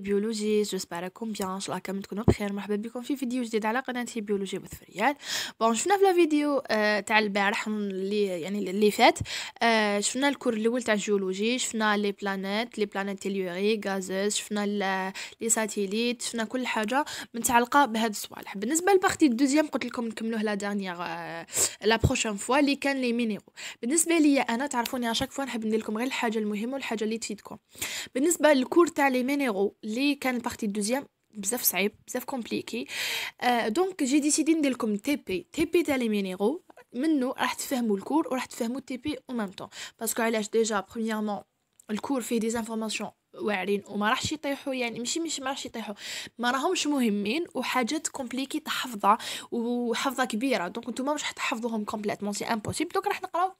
بيولوجي جيسبر راكم بيان ان شاء الله كامل تكونوا بخير مرحبا بكم في فيديو جديد على قناتي بيولوجيا فريال بون شفنا في الفيديو آه تاع البارح اللي يعني اللي فات آه شفنا الكور الاول تاع الجيولوجي شفنا لي بلانيت لي بلانيت تيليوري غازز شفنا لي ساتيليت شفنا كل حاجه متعلقه بهاد الصوالح بالنسبه للبارتي الدوزيام قلت لكم نكملوه لا دانيير آه، لا بروشين فوا اللي كان لي مينيرو بالنسبه ليا انا تعرفوني على شاك فوا نحب ندير لكم غير الحاجه المهمه والحاجه اللي تفيدكم بالنسبه للكور تاع لي مينيرو اللي كان البارتي الدوزيام بزاف صعيب بزاف كومبليكي آه، دونك جي ديسيدي ندير لكم تي بي تي بي تاع لي مينيرو منو راح تفهموا الكور وراح تفهموا تي بي او ميم طون باسكو علاش ديجا برومييرمون الكور فيه دي زانفورماسيون واعرين وما راحش يطيحوا يعني ماشي مش ما راحش يطيحوا ما راهمش مهمين وحاجات كومبليكي تحفظها وحفظه كبيره دونك نتوما مش حتحفظوهم كومبليتمون سي امبوسيبل دونك راح نقراو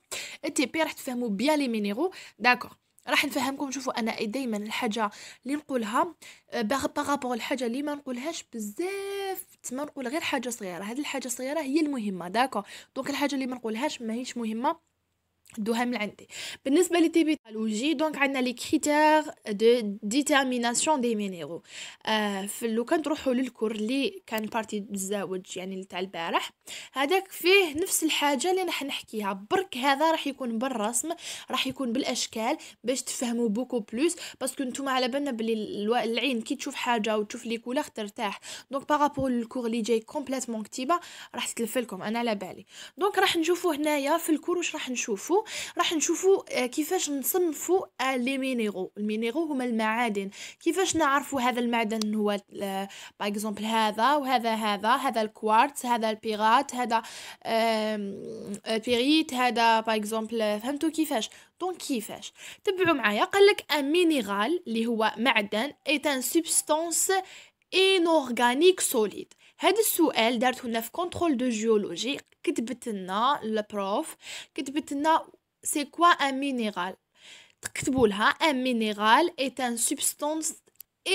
التي بي راح تفهموا بيان لي مينيرو داكور راح نفهمكم شوفوا انا دائما الحاجه اللي نقولها آه، باغابور الحاجه اللي ما نقولهاش بزاف تما نقول غير حاجه صغيره هذه الحاجه الصغيره هي المهمه داكو دونك الحاجه اللي ما نقولهاش ماهيش مهمه دوهم عندي بالنسبه للتيبيتالوجي دونك عندنا لي كريتير دو ديتيرميناسيون دي مينيرو آه في لو كان تروحوا للكور اللي كان بارتي الزاوج يعني تاع البارح هذاك فيه نفس الحاجه اللي راح نحكيها برك هذا راح يكون بالرسم راح يكون بالاشكال باش تفهموا بوكو بلوس باسكو نتوما على بالنا بلي العين كي تشوف حاجه وتشوف لي كولور ترتاح دونك بارابور للكور اللي جاي كومبليتمون كتيبه راح تتلفلكم انا على بالي دونك راح نشوفوا هنايا في الكور واش راح نشوفوا راح نشوفوا آه، كيفاش نصنفوا آه، لي مينيرو المينيرو هما المعادن كيفاش نعرفوا هذا المعدن هو باغ آه، اكزومبل هذا وهذا هذا هذا الكوارتز هذا البيغات هذا البيريت هذا باغ اكزومبل فهمتوا كيفاش دونك كيفاش تبعوا معايا قال لك ان مينيرال اللي هو معدن اي ان سبستانس انورغانيك سوليد هذا السؤال دارته لنا في كونترول دو جيولوجي كتبت لنا البروف كتبت لنا c'est quoi un minéral un minéral est une substance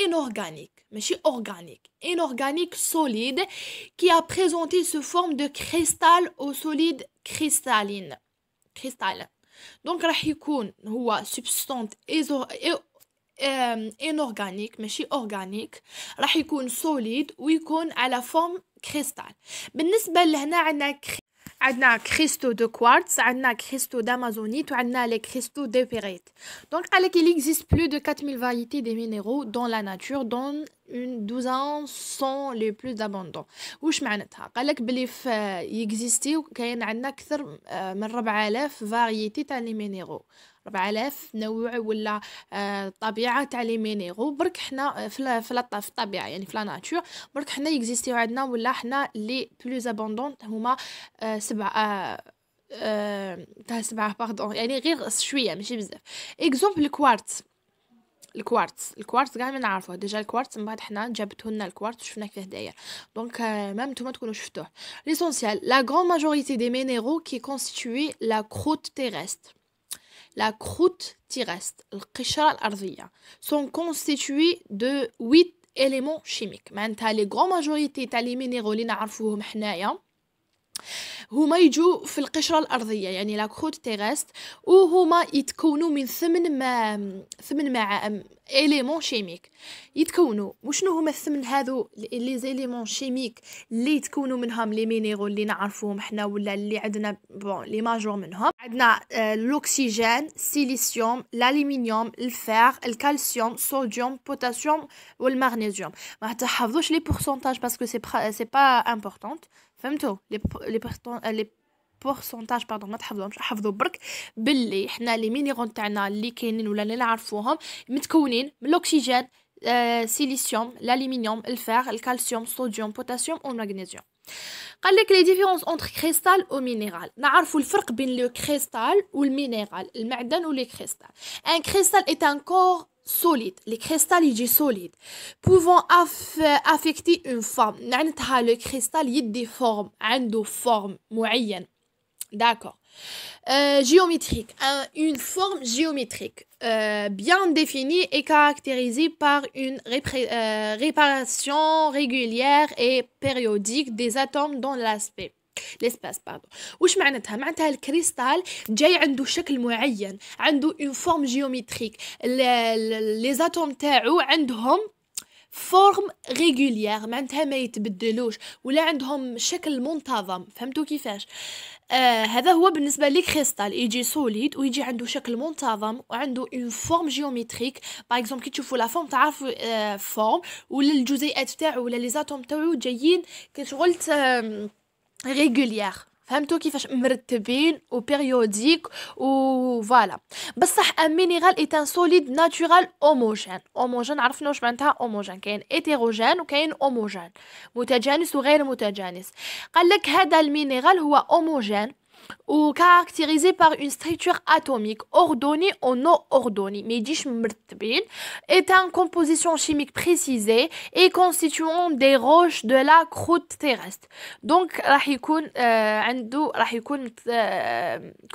inorganique mais c'est organique inorganique solide qui a présenté sous forme de cristal ou solide cristalline cristal donc la يكون une substance euh, inorganique mais c'est organique la يكون solide à la forme cristal عندنا cristaux de quartz, عندنا cristaux d'amazonite ou les cristaux de Donc il existe plus de 4000 variétés de minéraux dans la nature dont une douzaine sont les plus abondants. واش معناتها que لك بلي dire Il عندنا اكثر من 4000 variétés تاع لي minéraux. 4000 نوع ولا الطبيعه آه، تاع لي مينيرو برك حنا آه، في في الطبيعه يعني في لا ناتور برك حنا اكزيستيو عندنا ولا حنا لي بلوز ابوندونت هما آه، سبعه تاع سبعه باردون يعني غير شويه ماشي بزاف اكزومبل الكوارتز الكوارتز الكوارتز كاع ما نعرفوه ديجا الكوارتز من بعد حنا جابته لنا الكوارتز وشفنا كيفاه داير دونك ميم نتوما تكونوا شفتوه ليسونسيال لا غران ماجوريتي دي مينيرو كي كونستيتوي لا كروت تيرستر la croûte terrestre, l'arzia, sont constituées de huit éléments chimiques. Maintenant, les grandes majorités, des minéraux, les هما يجو في القشره الارضيه يعني لا كروت تيغست وهما يتكونوا من ثمن ما ثمن مع اليمون شيميك يتكونوا وشنو هما الثمن هذو لي زيليمون شيميك اللي يتكونوا منهم لي مينيرو اللي نعرفوهم حنا ولا اللي عندنا بون لي ماجور منهم عندنا آه، الاكسجين السيليسيوم الالومنيوم الفير الكالسيوم صوديوم بوتاسيوم والمغنيسيوم ما تحفظوش لي بورسونتاج باسكو سي با امبورطونت فهمتوا لي بورتون لي بورسونتاج آه، باردون ما تحفظوهمش حفظوا برك باللي حنا لي مينيرون تاعنا اللي كاينين ولا اللي نعرفوهم متكونين من الاكسجين سيليسيوم الالومنيوم الفار الكالسيوم الصوديوم بوتاسيوم والمغنيسيوم قال لك لي ديفيرونس اونتر كريستال او مينيرال نعرفوا الفرق بين لو كريستال والمينيرال المعدن ولي كريستال ان كريستال اي ان كور solide, les sont solides, pouvant affecter une forme. Le cristal il déforme, une hein, forme moyenne. D'accord. Euh, géométrique, une forme géométrique euh, bien définie et caractérisée par une euh, réparation régulière et périodique des atomes dans l'aspect. ليسباس باردون واش معناتها معناتها الكريستال جاي عنده شكل معين عنده اون فورم جيومتريك لي زاتوم تاعو عندهم فورم ريغولير معناتها ما يتبدلوش ولا عندهم شكل منتظم فهمتوا كيفاش آه هذا هو بالنسبه لي كريستال يجي سوليد ويجي عنده شكل منتظم وعنده اون فورم جيومتريك باغ اكزومبل كي تشوفوا لا فورم تعرفوا آه فورم ولا الجزيئات تاعو ولا لي زاتوم تاعو جايين كي شغلت آه ريغوليير فهمتوا كيفاش مرتبين وبيريوديك فوالا بصح ان اي ايت ان سوليد ناتورال اوموجين اوموجين عرفنا واش معناتها اوموجين كاين ايتيروجين وكاين اوموجين متجانس وغير متجانس قال لك هذا المينيرال هو اوموجين ou caractérisé par une structure atomique ordonnée ou non ordonnée, mais est en composition chimique précisée et constituant des roches de la croûte terrestre. Donc,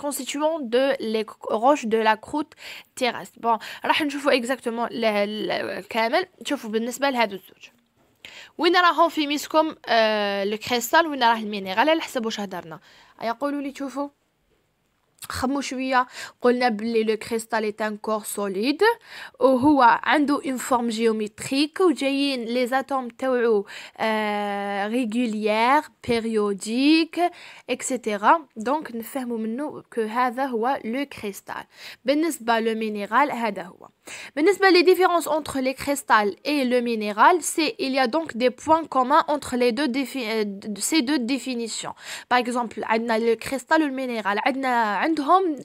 constituant de les roches de la croûte terrestre. Bon, راح voir exactement le camel, وين راهم في ميسكم آه كريستال وين راه المينيغال على حسب واش هضرنا يقولوا لي تشوفوا le cristal est un corps solide, où une forme géométrique, ou les atomes réguliers, périodiques, etc. Donc ne faisons que le cristal. Bénéso, le minéral, les différences entre les cristals et le minéral, c'est il y a donc des points communs entre euh, ces deux définitions. Par exemple, le cristal, ou le minéral, عندهم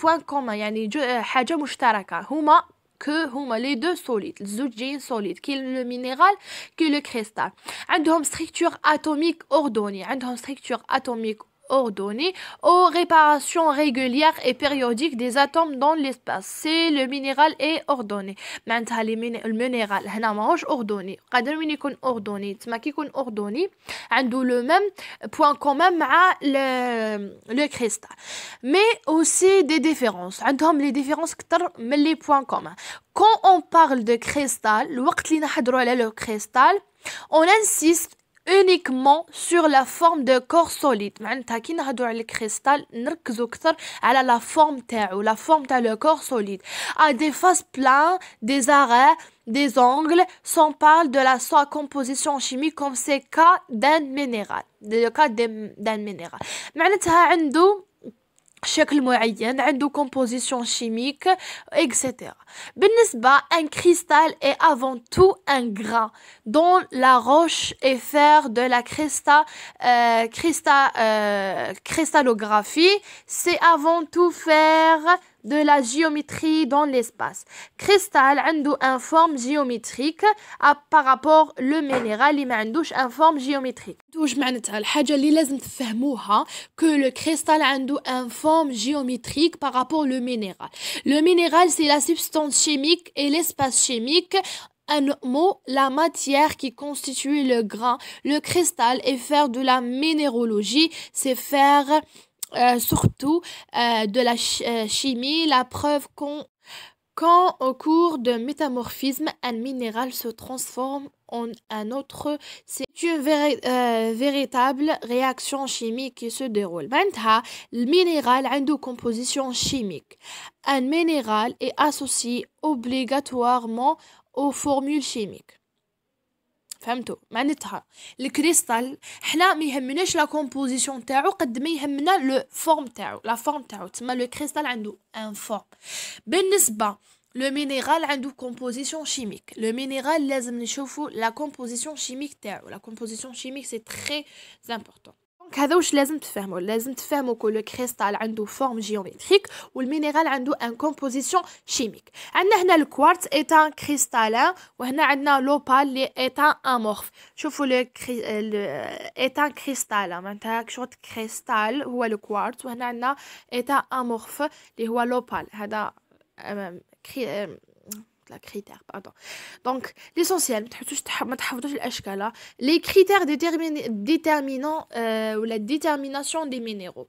بوان كومان يعني حاجه مشتركه هما que هما les deux solides الزوج جايين solide qui est le minéral que le cristal عندهم structure atomique ordonnée عندهم structure atomique ordonné, aux réparations régulières et périodiques des atomes dans l'espace. C'est le minéral est ordonné. معناتها le minéral هنا ordonné. قادر minéral est ordonné تما كي est ordonné عنده le même point commun avec le, le cristal. Mais aussi des différences. عندهم les différences mais les points communs. Quand on parle de cristal, le cristal, on insiste uniquement sur la forme de corps solide. le cristal a la forme ou la forme de le corps solide. a des faces pleines, des arrêts, des angles, sans parle de la composition chimique comme c'est cas d'un minéral. Le cas d'un minéral le moyen une composition chimique etc. Bref, un cristal est avant tout un grain dont la roche est faire de la cristal euh, cristallographie euh, c'est avant tout faire de la géométrie dans l'espace. Cristal a une forme géométrique par rapport le minéral qui a une forme géométrique. Le معناتها الحاجه اللي لازم تفهموها que l'espace cristal عنده géométrique par un mot, la matière qui constitue le grain, le cristal, et faire de la minérologie. c'est faire euh, surtout euh, de la euh, chimie, la preuve qu'au cours d'un métamorphisme, un minéral se transforme en un autre, c'est une véritable réaction chimique qui se déroule. Maintenant, le minéral a une composition chimique. Un minéral est associé obligatoirement aux formules chimiques le cristal n'a rien de composition de ou qu'importe de la forme de la forme de mal le cristal a un forme بالنسبة le minéral a une composition chimique le minéral laisse nous chauffer la composition chimique de la composition chimique c'est très important دونك هذا واش لازم تفهموا لازم تفهموا كو لو كريستال عنده فورم جيومتريك والمينيرال عنده ان كومبوزيسيون شيميك عندنا هنا الكوارت ايتان كريستالين وهنا عندنا لوبال لي ايتان امورف شوفوا لو كري... ايتان معناتها شغل كريستال هو الكوارت وهنا عندنا ايتان امورف اللي هو لوبال هذا donc l'essentiel les critères déterminants euh, ou la détermination des minéraux